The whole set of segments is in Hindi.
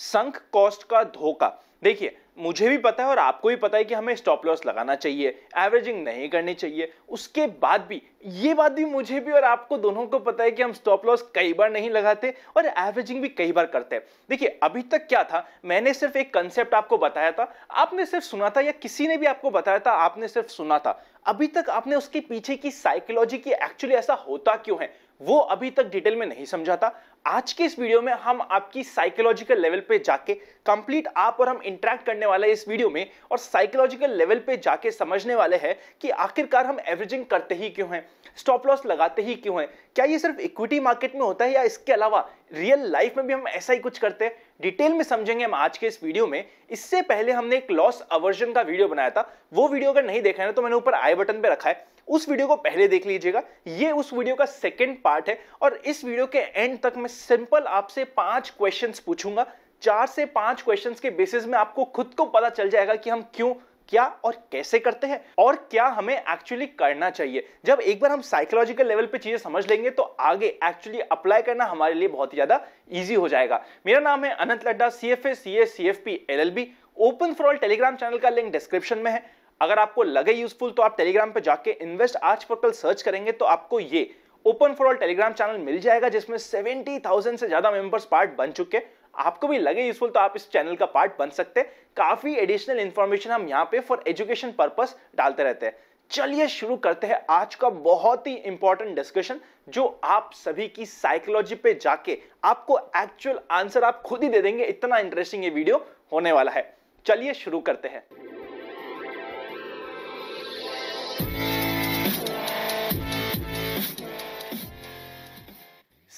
संक कॉस्ट का धोखा देखिए मुझे भी पता है और आपको भी पता है कि हमें स्टॉप लॉस लगाना चाहिए एवरेजिंग नहीं करनी चाहिए उसके बाद भी ये बात भी मुझे भी और आपको दोनों को पता है कि हम स्टॉप लॉस कई बार नहीं लगाते और एवरेजिंग भी कई बार करते हैं देखिए अभी तक क्या था मैंने सिर्फ एक कंसेप्ट आपको बताया था आपने सिर्फ सुना था या किसी ने भी आपको बताया था आपने सिर्फ सुना था अभी तक आपने उसके पीछे की साइकोलॉजी की एक्चुअली ऐसा होता क्यों है वो अभी तक डिटेल में नहीं समझाता आज के इस वीडियो में हम आपकी साइकोलॉजिकल लेवल पे जाके कंप्लीट आप और हम इंटरेक्ट करने वाले इस वीडियो में और साइकोलॉजिकल लेवल पे जाके समझने वाले हैं कि आखिरकार हम एवरेजिंग करते ही क्यों हैं स्टॉप लॉस लगाते ही क्यों हैं क्या ये सिर्फ इक्विटी मार्केट में होता है या इसके अलावा रियल लाइफ में भी हम ऐसा ही कुछ करते हैं डिटेल में समझेंगे हम आज के इस वीडियो में इससे पहले हमने एक लॉस अवर्जन का वीडियो बनाया था वो वीडियो अगर नहीं देखा है ना तो मैंने ऊपर आई बटन पर रखा है उस वीडियो को पहले देख लीजिएगा ये उस वीडियो का सेकेंड पार्ट है और इस वीडियो के एंड तक मैं सिंपल आपसे पांच क्वेश्चन पूछूंगा चार से पांच क्वेश्चन के बेसिस में आपको खुद को पता चल जाएगा कि हम क्यों क्या और कैसे करते हैं और क्या हमें एक्चुअली करना चाहिए जब एक बार हम साइकोलॉजिकल लेवल पे चीजें समझ लेंगे तो आगे एक्चुअली अप्लाई करना हमारे लिए बहुत ही ज्यादा इजी हो जाएगा मेरा नाम है Anant Ladda C F A C S C F P L L B open for all Telegram channel का लिंक डिस्क्रिप्शन में है अगर आपको लगे यूजफुल तो आप टेलीग्राम पर जाके इन्वेस्ट आज पर कल सर्च करेंगे तो आपको ये open for all Telegram channel मिल जाएगा जिसमें थाउजेंड से ज्यादा मेंबर्स पार्ट बन चुके आपको भी लगे यूजफुल तो आप इस चैनल का पार्ट बन सकते हैं काफी एडिशनल इंफॉर्मेशन हम यहाँ पे फॉर एजुकेशन पर्पस डालते रहते हैं चलिए शुरू करते हैं आज का बहुत ही इंपॉर्टेंट डिस्कशन जो आप सभी की साइकोलॉजी पे जाके आपको एक्चुअल आंसर आप खुद ही दे देंगे इतना इंटरेस्टिंग ये वीडियो होने वाला है चलिए शुरू करते हैं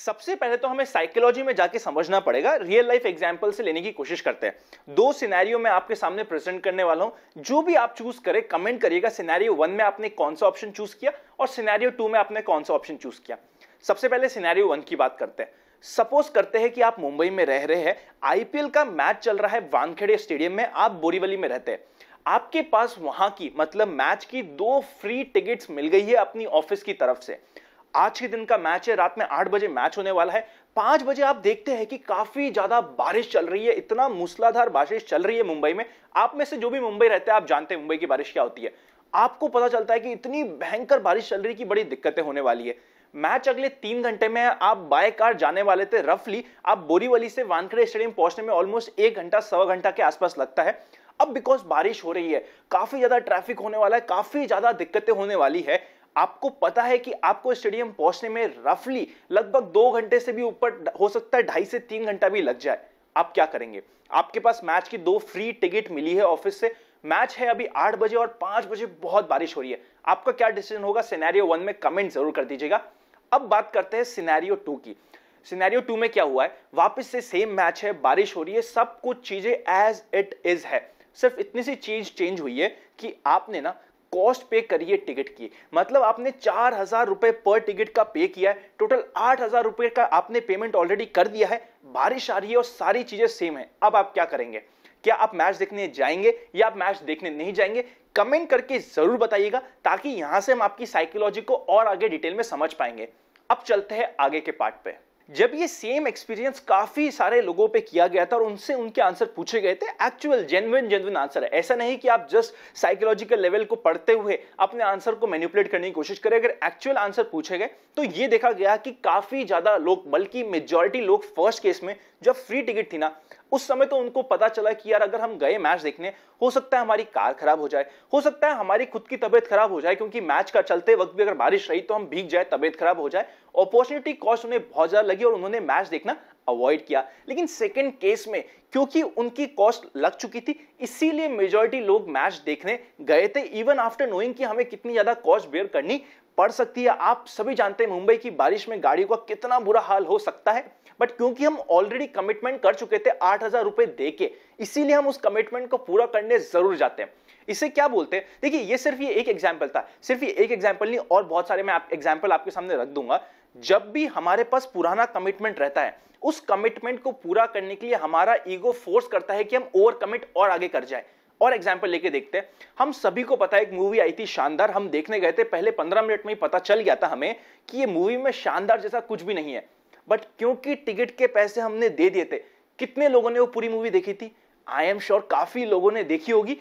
सबसे पहले तो हमें साइकोलॉजी में जाके समझना पड़ेगा रियल लाइफ एग्जाम्पल से लेने की कोशिश करते हैं दो सिनेरियो में आपके सामने प्रेजेंट करने वाला हूं जो भी आप चूज करें कमेंट करिएगा सिनेरियो वन में आपने कौन सा ऑप्शन चूज किया और सिनेरियो टू में आपने कौन सा ऑप्शन चूज किया सबसे पहले सिनेरियो वन की बात करते हैं सपोज करते हैं कि आप मुंबई में रह रहे हैं आईपीएल का मैच चल रहा है वानखेड़े स्टेडियम में आप बोरीवली में रहते हैं आपके पास वहां की मतलब मैच की दो फ्री टिकट्स मिल गई है अपनी ऑफिस की तरफ से आज के दिन का मैच है रात में आठ बजे मैच होने वाला है पांच बजे आप देखते हैं कि काफी ज्यादा बारिश चल रही है इतना मूसलाधार बारिश चल रही है मुंबई में आप में से जो भी मुंबई रहते हैं आप जानते हैं मुंबई की बारिश क्या होती है आपको पता चलता है कि इतनी भयंकर बारिश चल रही है कि बड़ी दिक्कतें होने वाली है मैच अगले तीन घंटे में आप बाय कार जाने वाले थे रफली आप बोरीवली से वानखेड़े स्टेडियम पहुंचने में ऑलमोस्ट एक घंटा सवा घंटा के आसपास लगता है अब बिकॉज बारिश हो रही है काफी ज्यादा ट्रैफिक होने वाला है काफी ज्यादा दिक्कतें होने वाली है आपको पता है कि आपको स्टेडियम पहुंचने में रफली लगभग दो घंटे से भी ऊपर हो सकता है ढाई से तीन घंटा भी लग जाए आप क्या करेंगे आपके पास मैच की दो फ्री टिकट मिली है ऑफिस से मैच है अभी आठ बजे और पांच बजे बहुत बारिश हो रही है आपका क्या डिसीजन होगा सिनेरियो वन में कमेंट जरूर कर दीजिएगा अब बात करते हैं सिनेरियो टू की सिनेरियो टू में क्या हुआ है वापस से सेम मैच है बारिश हो रही है सब कुछ चीजें एज इट इज है सिर्फ इतनी सी चीज चेंज हुई है कि आपने ना कॉस्ट पे करिए टिकट की मतलब आपने चार हजार रुपए पर टिकट का पे किया है टोटल आठ हजार रुपए का आपने पेमेंट ऑलरेडी कर दिया है बारिश आ रही है और सारी चीजें सेम है अब आप क्या करेंगे क्या आप मैच देखने जाएंगे या आप मैच देखने नहीं जाएंगे कमेंट करके जरूर बताइएगा ताकि यहां से हम आपकी साइकोलॉजी को और आगे डिटेल में समझ पाएंगे अब चलते हैं आगे के पार्ट पे जब ये सेम एक्सपीरियंस काफी सारे लोगों पे किया गया था और उनसे उनके आंसर पूछे गए थे एक्चुअल जेनविन जेनविन आंसर है ऐसा नहीं कि आप जस्ट साइकोलॉजिकल लेवल को पढ़ते हुए अपने आंसर को मैनिपुलेट करने की कोशिश करें अगर एक्चुअल आंसर पूछे गए तो ये देखा गया कि काफी ज्यादा लोग बल्कि मेजोरिटी लोग फर्स्ट केस में जब फ्री टिकट थी ना उस समय तो उनको पता चला कि यार अगर हम गए मैच देखने हो सकता है हमारी कार खराब हो जाए हो सकता है हमारी खुद की तबियत खराब हो जाए क्योंकि मैच का चलते वक्त भी अगर बारिश रही तो हम भीग जाए तबियत खराब हो जाए अपॉर्चुनिटी कॉस्ट उन्हें बहुत ज्यादा लगी और उन्होंने मैच देखना अवॉइड किया लेकिन सेकेंड केस में क्योंकि उनकी कॉस्ट लग चुकी थी इसीलिए मेजोरिटी लोग मैच देखने गए थे इवन आफ्टर नोइंग कि हमें कितनी ज्यादा कॉस्ट बेयर करनी पड़ सकती है आप सभी जानते हैं मुंबई की बारिश में गाड़ियों का कितना बुरा हाल हो सकता है बट क्योंकि हम ऑलरेडी कमिटमेंट कर चुके थे आठ हजार रुपए दे के इसीलिए हम उस कमिटमेंट को पूरा करने जरूर जाते हैं इसे क्या बोलते हैं देखिए ये सिर्फ ये एक एग्जाम्पल था सिर्फ ये एक एग्जाम्पल नहीं और बहुत सारे मैं आप एग्जाम्पल आपके सामने रख दूंगा जब भी हमारे पास पुराना कमिटमेंट रहता है उस कमिटमेंट को पूरा करने के लिए हमारा ईगो फोर्स करता है कि हम ओवर कमिट और आगे कर जाए और एग्जाम्पल लेके देखते हैं हम सभी को पता है एक मूवी आई थी शानदार हम देखने गए थे पहले पंद्रह मिनट में ही पता चल गया था हमें कि ये मूवी में शानदार जैसा कुछ भी नहीं है बट क्योंकि टिकट के पैसे हमने दे दिए थे कितने लोगों ने वो पूरी मूवी देखी थी आई एम श्योर काफी लोगों ने देखी होगी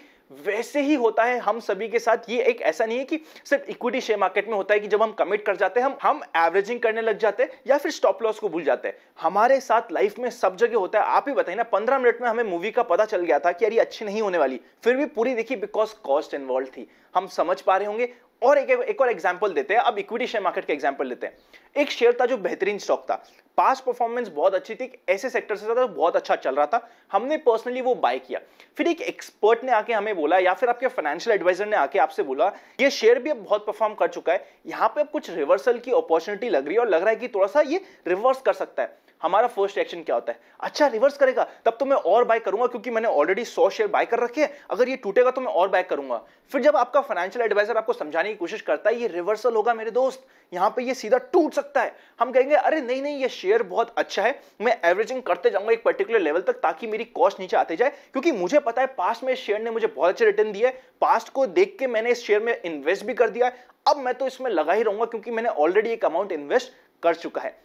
वैसे ही होता है हम सभी के साथ ये एक ऐसा नहीं है कि सिर्फ इक्विटी शेयर मार्केट में होता है कि जब हम कमिट कर जाते हैं हम हम एवरेजिंग करने लग जाते हैं या फिर स्टॉप लॉस को भूल जाते हैं हमारे साथ लाइफ में सब जगह होता है आप ही बताइए ना पंद्रह मिनट में हमें मूवी का पता चल गया था कि यार ये अच्छी नहीं होने वाली फिर भी पूरी देखी बिकॉज कॉस्ट इन्वॉल्व थी हम समझ पा रहे होंगे और एक एक, और एग्जाम्पल देते हैं अब इक्विटी शेयर मार्केट का एग्जाम्पल लेते हैं एक शेयर था जो बेहतरीन स्टॉक था पास परफॉर्मेंस बहुत अच्छी थी ऐसे सेक्टर से था बहुत अच्छा चल रहा था हमने पर्सनली वो बाय किया फिर एक एक्सपर्ट ने आके हमें बोला या फिर आपके फाइनेंशियल एडवाइजर ने आके आपसे बोला ये शेयर भी अब बहुत परफॉर्म कर चुका है यहाँ पे अब कुछ रिवर्सल की अपॉर्चुनिटी लग रही है और लग रहा है कि थोड़ा सा ये रिवर्स कर सकता है हमारा फर्स्ट एक्शन क्या होता है अच्छा रिवर्स करेगा तब तो मैं और बाय करूंगा क्योंकि मैंने ऑलरेडी सौ शेयर बाय कर रखे हैं अगर ये टूटेगा तो मैं और बाय करूंगा फिर जब आपका फाइनेंशियल एडवाइजर आपको समझाने की कोशिश करता है ये रिवर्सल होगा मेरे दोस्त यहाँ पे ये सीधा टूट सकता है हम कहेंगे अरे नहीं नहीं ये शेयर बहुत अच्छा है मैं एवरेजिंग करते जाऊंगा एक पर्टिकुलर लेवल तक ताकि मेरी कॉस्ट नीचे आते जाए क्योंकि मुझे पता है पास्ट में इस शेयर ने मुझे बहुत अच्छे रिटर्न दिए पास्ट को देख के मैंने इस शेयर में इन्वेस्ट भी कर दिया अब मैं तो इसमें लगा ही रहूंगा क्योंकि मैंने ऑलरेडी एक अमाउंट इन्वेस्ट कर चुका है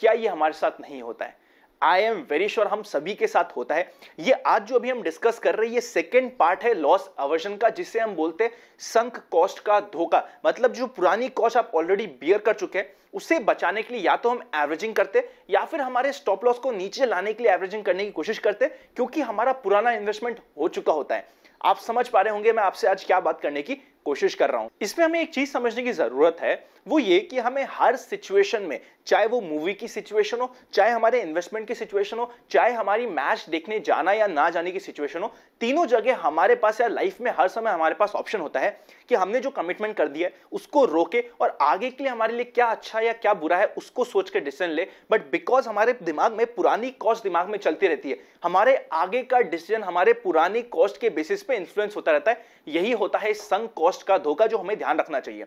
क्या ये हमारे साथ नहीं होता है आई एम वेरी श्योर हम सभी के साथ होता है ये आज जो अभी हम डिस्कस कर रहे हैं ये सेकेंड पार्ट है लॉस अवर्जन का जिसे हम बोलते हैं संक कॉस्ट का धोखा मतलब जो पुरानी कॉस्ट आप ऑलरेडी बियर कर चुके हैं उसे बचाने के लिए या तो हम एवरेजिंग करते या फिर हमारे स्टॉप लॉस को नीचे लाने के लिए एवरेजिंग करने की कोशिश करते क्योंकि हमारा पुराना इन्वेस्टमेंट हो चुका होता है आप समझ पा रहे होंगे मैं आपसे आज क्या बात करने की कोशिश कर रहा हूं इसमें हमें एक चीज समझने की जरूरत है वो ये कि हमें हर सिचुएशन में चाहे वो मूवी की सिचुएशन हो चाहे हमारे इन्वेस्टमेंट की सिचुएशन हो चाहे हमारी मैच देखने जाना या ना जाने की सिचुएशन हो तीनों जगह हमारे पास या लाइफ में हर समय हमारे पास ऑप्शन होता है कि हमने जो कमिटमेंट कर दिया है उसको रोके और आगे के लिए हमारे लिए क्या अच्छा या क्या बुरा है उसको सोच के डिसीजन ले बट बिकॉज हमारे दिमाग में पुरानी कॉस्ट दिमाग में चलती रहती है हमारे आगे का डिसीजन हमारे पुरानी कॉस्ट के बेसिस पे इन्फ्लुएंस होता रहता है यही होता है संग कॉस्ट का धोखा जो हमें ध्यान रखना चाहिए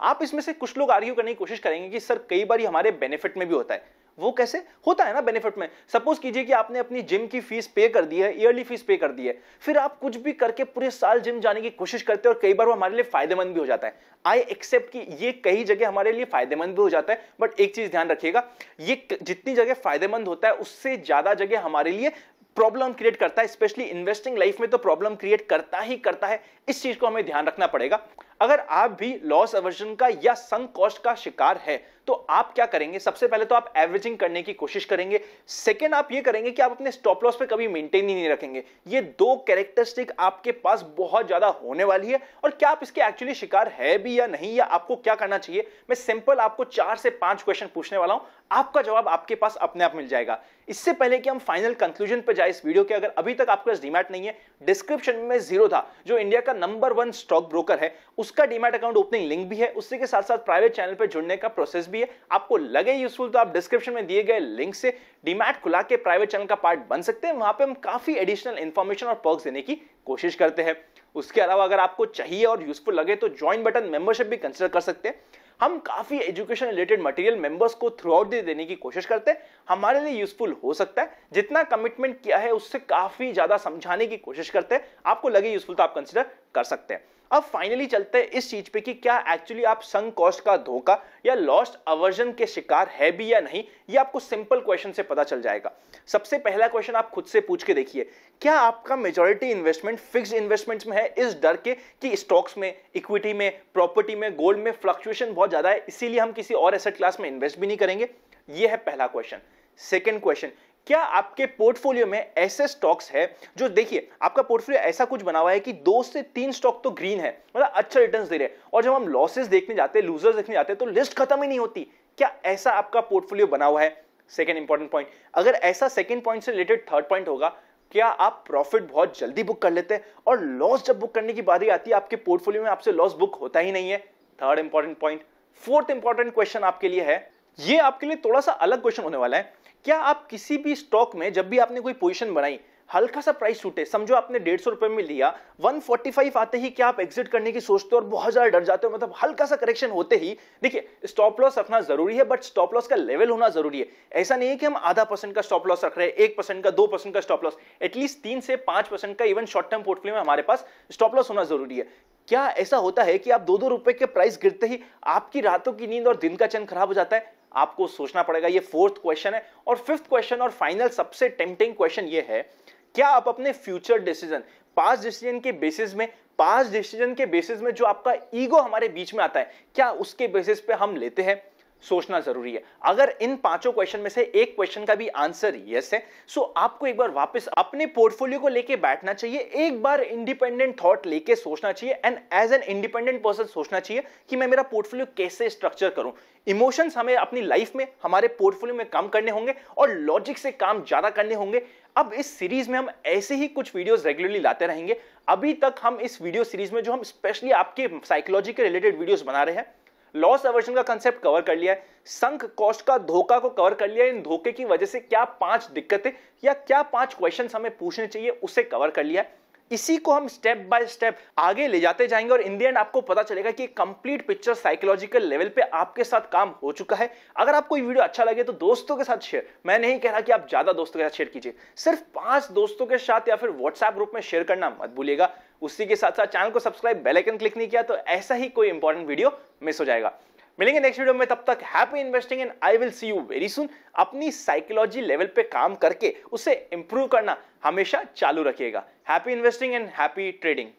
आप इसमें से कुछ लोग आर्ग्यू करने की कोशिश करेंगे कि सर कई बार हमारे बेनिफिट में भी होता है वो कैसे होता है ना बेनिफिट में सपोज कीजिए कि आपने अपनी जिम की फीस पे कर दी है ईयरली फीस पे कर दी है फिर आप कुछ भी करके पूरे साल जिम जाने की कोशिश करते हैं और कई बार वो हमारे लिए फायदेमंद भी हो जाता है आई एक्सेप्ट कि ये कई जगह हमारे लिए फायदेमंद भी हो जाता है बट एक चीज ध्यान रखिएगा ये जितनी जगह फायदेमंद होता है उससे ज्यादा जगह हमारे लिए प्रॉब्लम क्रिएट करता है स्पेशली इन्वेस्टिंग लाइफ में तो प्रॉब्लम क्रिएट करता ही करता है इस चीज को हमें ध्यान रखना पड़ेगा अगर आप भी लॉस अवर्जन का या संक कॉस्ट का शिकार है तो आप क्या करेंगे सबसे पहले तो आप एवरेजिंग करने की कोशिश करेंगे सेकेंड आप ये करेंगे कि आप अपने स्टॉप लॉस पे कभी मेंटेन ही नहीं रखेंगे ये दो कैरेक्टरिस्टिक आपके पास बहुत ज्यादा होने वाली है और क्या आप इसके एक्चुअली शिकार है भी या नहीं या आपको क्या करना चाहिए मैं सिंपल आपको चार से पांच क्वेश्चन पूछने वाला हूं आपका जवाब आपके पास अपने आप मिल जाएगा इससे पहले कि हम फाइनल कंक्लूजन पर जाए इस वीडियो के अगर अभी तक आपके पास डिमैट नहीं है डिस्क्रिप्शन में जीरो था जो इंडिया का नंबर वन स्टॉक ब्रोकर है उसका डीमेट अकाउंट ओपनिंग लिंक भी है उसी के साथ साथ प्राइवेट चैनल पर जुड़ने का प्रोसेस भी है आपको लगे यूजफुल तो आप डिस्क्रिप्शन में दिए गए लिंक से डीमेट खुला के प्राइवेट चैनल का पार्ट बन सकते हैं वहां पर हम काफी एडिशनल इन्फॉर्मेशन और पर्क देने की कोशिश करते हैं उसके अलावा अगर आपको चाहिए और यूजफुल लगे तो ज्वाइन बटन मेंबरशिप भी कंसिडर कर सकते हैं हम काफी एजुकेशन रिलेटेड मटेरियल मेंबर्स को थ्रू आउट दे देने की कोशिश करते हैं हमारे लिए यूजफुल हो सकता है जितना कमिटमेंट किया है उससे काफी ज्यादा समझाने की कोशिश करते हैं आपको लगे यूजफुल तो आप कंसिडर कर सकते हैं अब फाइनली चलते हैं इस चीज पे कि क्या एक्चुअली आप संग कॉस्ट का धोखा या लॉस्ट अवर्जन के शिकार है भी या नहीं ये आपको सिंपल क्वेश्चन से पता चल जाएगा सबसे पहला क्वेश्चन आप खुद से पूछ के देखिए क्या आपका मेजोरिटी इन्वेस्टमेंट फिक्स इन्वेस्टमेंट्स में है इस डर के कि स्टॉक्स में इक्विटी में प्रॉपर्टी में गोल्ड में फ्लक्चुएशन बहुत ज्यादा है इसीलिए हम किसी और एसेट क्लास में इन्वेस्ट भी नहीं करेंगे यह है पहला क्वेश्चन सेकेंड क्वेश्चन क्या आपके पोर्टफोलियो में ऐसे स्टॉक्स है जो देखिए आपका पोर्टफोलियो ऐसा कुछ बना हुआ है कि दो से तीन स्टॉक तो ग्रीन है मतलब अच्छा रिटर्न्स दे रहे हैं और जब हम लॉसेस देखने जाते हैं लूजर्स देखने जाते हैं तो लिस्ट खत्म ही नहीं होती क्या ऐसा आपका पोर्टफोलियो बना हुआ है सेकेंड इंपॉर्टेंट पॉइंट अगर ऐसा सेकेंड पॉइंट से रिलेटेड थर्ड पॉइंट होगा क्या आप प्रॉफिट बहुत जल्दी बुक कर लेते हैं और लॉस जब बुक करने की बारी आती है आपके पोर्टफोलियो में आपसे लॉस बुक होता ही नहीं है third important point fourth important question आपके लिए है ये आपके लिए थोड़ा सा अलग क्वेश्चन होने वाला है क्या आप किसी भी स्टॉक में जब भी आपने कोई पोजीशन बनाई हल्का सा प्राइस छूटे समझो आपने डेढ़ सौ रुपए में लिया 145 आते ही क्या आप एग्जिट करने की सोचते हो और बहुत ज्यादा डर जाते हो मतलब हल्का सा करेक्शन होते ही देखिए स्टॉप लॉस रखना जरूरी है बट स्टॉप लॉस का लेवल होना जरूरी है ऐसा नहीं है कि हम आधा परसेंट का स्टॉप लॉस रख रहे हैं एक परसेंट का दो परसेंट का स्टॉप लॉस एटलीस्ट तीन से पांच परसेंट का इवन शॉर्ट टर्म पोर्टफोलियो में हमारे पास स्टॉप लॉस होना जरूरी है क्या ऐसा होता है कि आप दो दो रुपए के प्राइस गिरते ही आपकी रातों की नींद और दिन का चैन खराब हो जाता है आपको सोचना पड़ेगा ये फोर्थ क्वेश्चन है और फिफ्थ क्वेश्चन और फाइनल सबसे टेम्पटिंग क्वेश्चन ये है क्या आप अपने फ्यूचर डिसीजन पास डिसीजन के बेसिस में पास डिसीजन के बेसिस में जो आपका ईगो हमारे बीच में आता है क्या उसके बेसिस पे हम लेते हैं सोचना जरूरी है अगर इन पांचों क्वेश्चन में से एक क्वेश्चन का भी आंसर यस है सो आपको एक बार वापस अपने पोर्टफोलियो को लेके बैठना चाहिए एक बार इंडिपेंडेंट थॉट लेके सोचना चाहिए and as an independent person सोचना चाहिए कि मैं मेरा पोर्टफोलियो कैसे स्ट्रक्चर करूं इमोशंस हमें अपनी लाइफ में हमारे पोर्टफोलियो में कम करने होंगे और लॉजिक से काम ज्यादा करने होंगे अब इस सीरीज में हम ऐसे ही कुछ वीडियोस रेगुलरली लाते रहेंगे अभी तक हम इस वीडियो सीरीज में जो हम स्पेशली आपके साइकोलॉजी के रिलेटेड वीडियोस बना रहे हैं लॉस अवर्जन का कंसेप्ट कवर कर लिया है संक कॉस्ट का धोखा को कवर कर लिया है इन धोखे की वजह से क्या पांच दिक्कतें या क्या पांच क्वेश्चन हमें पूछने चाहिए उसे कवर कर लिया है इसी को हम स्टेप बाय स्टेप आगे ले जाते जाएंगे और इन दी एंड आपको पता चलेगा कि कंप्लीट पिक्चर साइकोलॉजिकल लेवल पे आपके साथ काम हो चुका है अगर आपको ये वीडियो अच्छा लगे तो दोस्तों के साथ शेयर मैं नहीं कह रहा कि आप ज्यादा दोस्तों के साथ शेयर कीजिए सिर्फ पांच दोस्तों के साथ या फिर व्हाट्सएप ग्रुप में शेयर करना मत भूलिएगा उसी के साथ साथ चैनल को सब्सक्राइब बेलाइकन क्लिक नहीं किया तो ऐसा ही कोई इंपॉर्टेंट वीडियो मिस हो जाएगा मिलेंगे नेक्स्ट वीडियो में तब तक happy investing and I will see you very soon अपनी साइकोलॉजी लेवल पे काम करके उसे इंप्रूव करना हमेशा चालू रखिएगा happy investing and happy trading